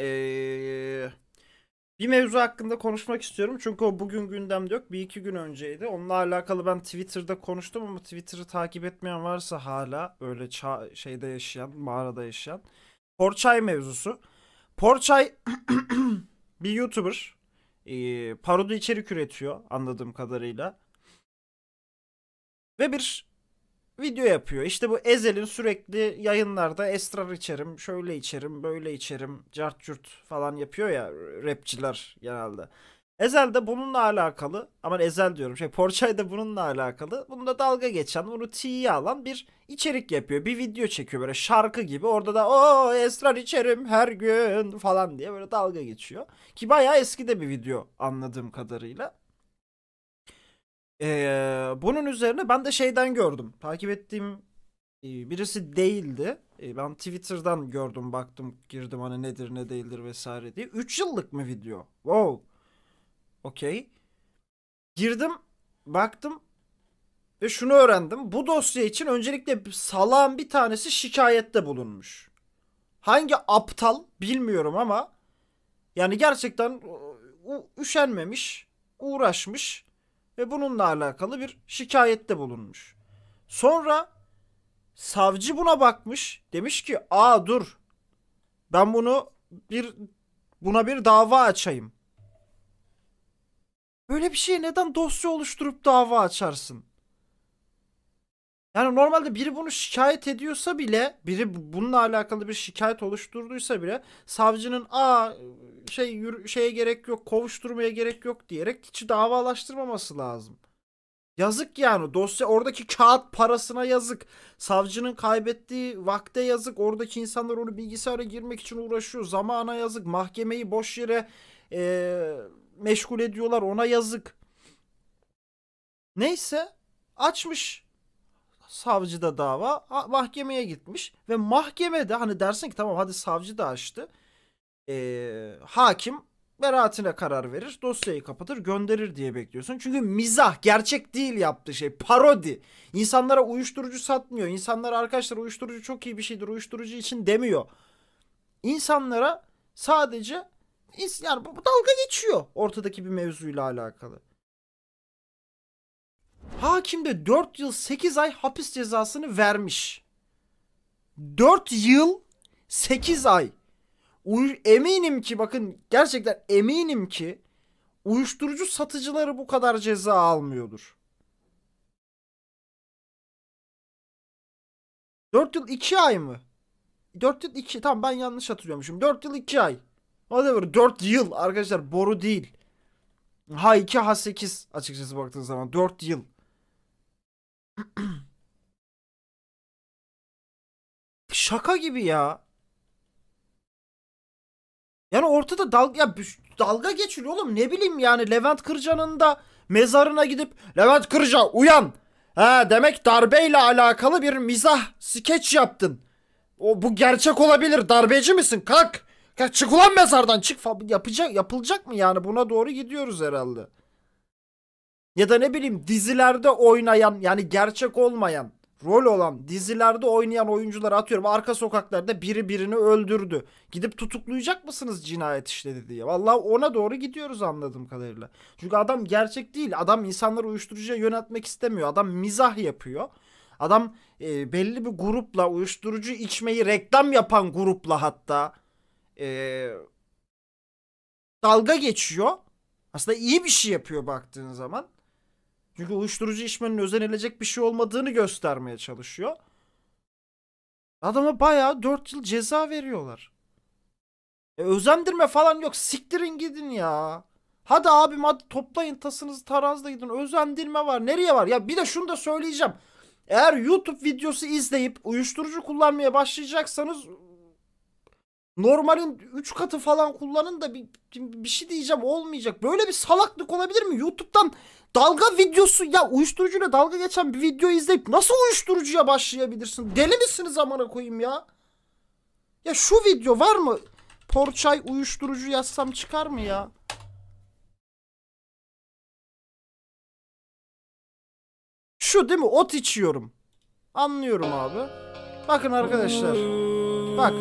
Ee, bir mevzu hakkında konuşmak istiyorum. Çünkü o bugün gündemde yok. Bir iki gün önceydi. Onunla alakalı ben Twitter'da konuştum ama Twitter'ı takip etmeyen varsa hala öyle şeyde yaşayan, mağarada yaşayan. Porçay mevzusu. Porçay bir YouTuber. Ee, parodi içerik üretiyor anladığım kadarıyla. Ve bir video yapıyor. İşte bu Ezel'in sürekli yayınlarda esrar içerim, şöyle içerim, böyle içerim, cart curt falan yapıyor ya rapçiler genelde. Ezel de bununla alakalı ama Ezel diyorum şey Porçay da bununla alakalı. Bunda dalga geçen bunu tiye alan bir içerik yapıyor. Bir video çekiyor böyle şarkı gibi. Orada da o esrar içerim her gün falan diye böyle dalga geçiyor. Ki bayağı eski de bir video anladığım kadarıyla. Ee, bunun üzerine ben de şeyden gördüm. Takip ettiğim e, birisi değildi. E, ben Twitter'dan gördüm baktım girdim hani nedir ne değildir vesaire diye. 3 yıllık mı video? Wow. Okey. Girdim baktım ve şunu öğrendim. Bu dosya için öncelikle salağın bir tanesi şikayette bulunmuş. Hangi aptal bilmiyorum ama yani gerçekten e, üşenmemiş, uğraşmış ve bununla alakalı bir şikayette bulunmuş. Sonra savcı buna bakmış. Demiş ki aa dur ben bunu bir buna bir dava açayım. Böyle bir şeye neden dosya oluşturup dava açarsın? Yani normalde biri bunu şikayet ediyorsa bile, biri bununla alakalı bir şikayet oluşturduysa bile savcının a şey yürü, şeye gerek yok, kovuşturmaya gerek yok diyerek hiç davalaştırmaması lazım. Yazık yani dosya oradaki kağıt parasına yazık. Savcının kaybettiği vakte yazık. Oradaki insanlar onu bilgisayara girmek için uğraşıyor. Zamana yazık. Mahkemeyi boş yere e, meşgul ediyorlar. Ona yazık. Neyse açmış savcıda dava mahkemeye gitmiş ve mahkemede hani dersin ki tamam hadi savcı da açtı. Ee, hakim beraatine karar verir, dosyayı kapatır, gönderir diye bekliyorsun. Çünkü mizah, gerçek değil yaptığı şey, parodi. insanlara uyuşturucu satmıyor. İnsanlar arkadaşlar uyuşturucu çok iyi bir şeydir, uyuşturucu için demiyor. insanlara sadece yani dalga geçiyor ortadaki bir mevzuyla alakalı. Hakim de 4 yıl 8 ay hapis cezasını vermiş. 4 yıl 8 ay. Uy eminim ki bakın gerçekten eminim ki uyuşturucu satıcıları bu kadar ceza almıyordur. 4 yıl 2 ay mı? 4 yıl 2 tamam ben yanlış hatırlıyormuşum. 4 yıl 2 ay. Whatever 4 yıl arkadaşlar boru değil. Ha 2 ha 8 açıkçası baktığınız zaman 4 yıl. Şaka gibi ya. Yani ortada dalga ya dalga geçiliyor oğlum ne bileyim yani Levent Kırca'nın da mezarına gidip Levent Kırca uyan. Ha demek darbeyle alakalı bir mizah skeç yaptın. O bu gerçek olabilir. Darbeci misin? Kalk. Kalk çık ulan mezardan çık. Yapacak yapılacak mı yani? Buna doğru gidiyoruz herhalde ya da ne bileyim dizilerde oynayan yani gerçek olmayan rol olan dizilerde oynayan oyuncuları atıyorum arka sokaklarda biri birini öldürdü. Gidip tutuklayacak mısınız cinayet işledi diye. Vallahi ona doğru gidiyoruz anladığım kadarıyla. Çünkü adam gerçek değil. Adam insanları uyuşturucuya yönetmek istemiyor. Adam mizah yapıyor. Adam e, belli bir grupla uyuşturucu içmeyi reklam yapan grupla hatta e, dalga geçiyor. Aslında iyi bir şey yapıyor baktığın zaman. Çünkü uyuşturucu içmenin özenilecek bir şey olmadığını göstermeye çalışıyor. Adama bayağı 4 yıl ceza veriyorlar. E, özendirme falan yok. Siktirin gidin ya. Hadi abim hadi toplayın tasınızı taranızla gidin. Özendirme var. Nereye var? Ya bir de şunu da söyleyeceğim. Eğer YouTube videosu izleyip uyuşturucu kullanmaya başlayacaksanız Normalin 3 katı falan kullanın da bir, bir şey diyeceğim olmayacak. Böyle bir salaklık olabilir mi? YouTube'dan dalga videosu ya uyuşturucuyla dalga geçen bir video izleyip nasıl uyuşturucuya başlayabilirsin? Deli misiniz amına koyayım ya? Ya şu video var mı? Porçay uyuşturucu yazsam çıkar mı ya? Şu değil mi? Ot içiyorum. Anlıyorum abi. Bakın arkadaşlar. Bak.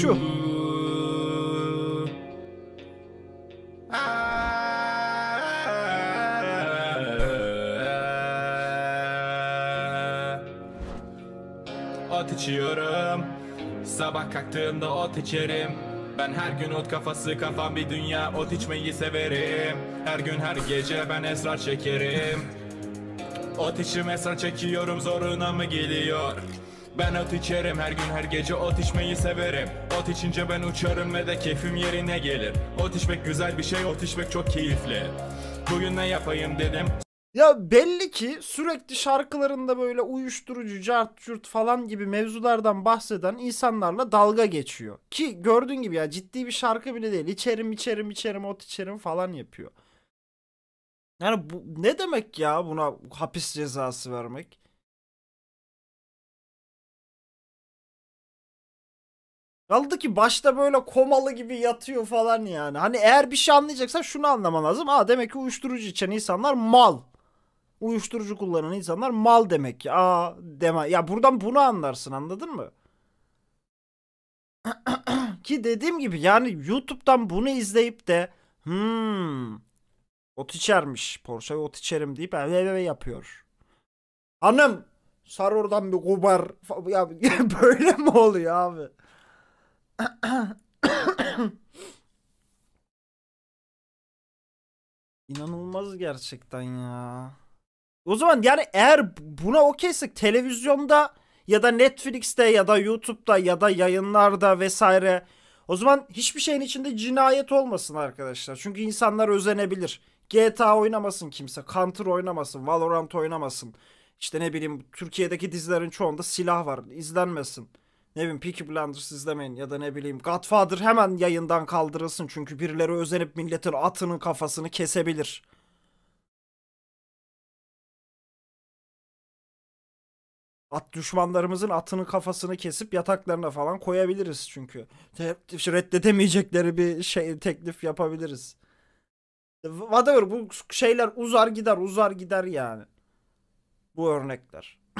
Şu. içiyorum Sabah kalktığımda ot içerim ben her gün ot kafası kafam bir dünya ot içmeyi severim Her gün her gece ben esrar çekerim Ot içim esrar çekiyorum zoruna mı geliyor ben ot içerim her gün her gece ot içmeyi severim Ot içince ben uçarım ve de keyfim yerine gelir Ot içmek güzel bir şey ot içmek çok keyifli Bugün ne yapayım dedim ya belli ki sürekli şarkılarında böyle uyuşturucu, cart, cürt falan gibi mevzulardan bahseden insanlarla dalga geçiyor. Ki gördüğün gibi ya ciddi bir şarkı bile değil. İçerim, içerim, içerim, ot içerim falan yapıyor. Yani bu ne demek ya buna hapis cezası vermek? Kaldı ki başta böyle komalı gibi yatıyor falan yani. Hani eğer bir şey anlayacaksan şunu anlaman lazım. Aa demek ki uyuşturucu içen insanlar mal. Uyuşturucu kullanan insanlar mal demek ya Aa deme. Ya buradan bunu anlarsın anladın mı? ki dediğim gibi yani YouTube'dan bunu izleyip de hmm ot içermiş Porsche ot içerim deyip eve yapıyor. Hanım sar oradan bir kubar. Ya, böyle mi oluyor abi? İnanılmaz gerçekten ya. O zaman yani eğer buna okeysek televizyonda ya da Netflix'te ya da YouTube'da ya da yayınlarda vesaire o zaman hiçbir şeyin içinde cinayet olmasın arkadaşlar. Çünkü insanlar özenebilir. GTA oynamasın kimse, Counter oynamasın, Valorant oynamasın. İşte ne bileyim Türkiye'deki dizilerin çoğunda silah var. izlenmesin. Ne bileyim Peaky Blinders izlemeyin ya da ne bileyim Godfather hemen yayından kaldırılsın. Çünkü birileri özenip milletin atının kafasını kesebilir. At düşmanlarımızın atını kafasını kesip yataklarına falan koyabiliriz çünkü. Reddedemeyecekleri bir şey teklif yapabiliriz. Whatever e, bu şeyler uzar gider uzar gider yani. Bu örnekler.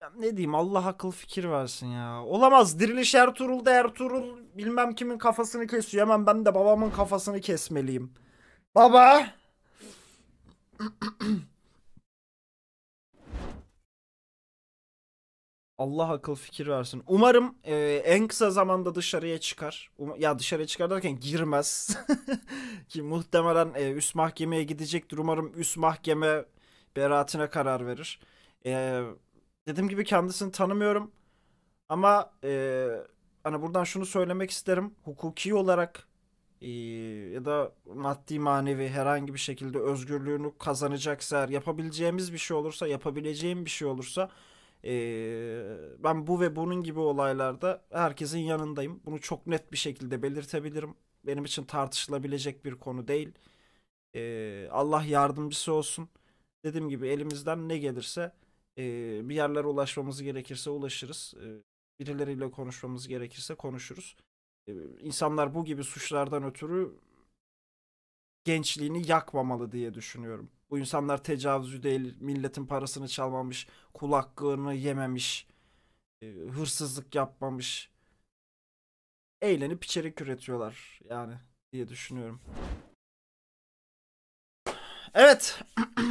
ya ne diyeyim Allah akıl fikir versin ya. Olamaz diriliş Ertuğrul da Ertuğrul bilmem kimin kafasını kesiyor. Hemen ben de babamın kafasını kesmeliyim. Baba. Allah akıl fikir versin. Umarım e, en kısa zamanda dışarıya çıkar. Um, ya dışarıya çıkar derken girmez. Ki muhtemelen e, üst mahkemeye gidecektir. Umarım üst mahkeme beraatine karar verir. E, dediğim gibi kendisini tanımıyorum. Ama e, hani buradan şunu söylemek isterim. Hukuki olarak e, ya da maddi manevi herhangi bir şekilde özgürlüğünü kazanacaksa eğer yapabileceğimiz bir şey olursa yapabileceğim bir şey olursa ee, ben bu ve bunun gibi olaylarda herkesin yanındayım. Bunu çok net bir şekilde belirtebilirim. Benim için tartışılabilecek bir konu değil. Ee, Allah yardımcısı olsun. Dediğim gibi elimizden ne gelirse e, bir yerlere ulaşmamız gerekirse ulaşırız. Ee, birileriyle konuşmamız gerekirse konuşuruz. İnsanlar bu gibi suçlardan ötürü gençliğini yakmamalı diye düşünüyorum. Bu insanlar tecavüzü değil, milletin parasını çalmamış, kul hakkını yememiş, e, hırsızlık yapmamış. Eğlenip içerik üretiyorlar yani diye düşünüyorum. Evet.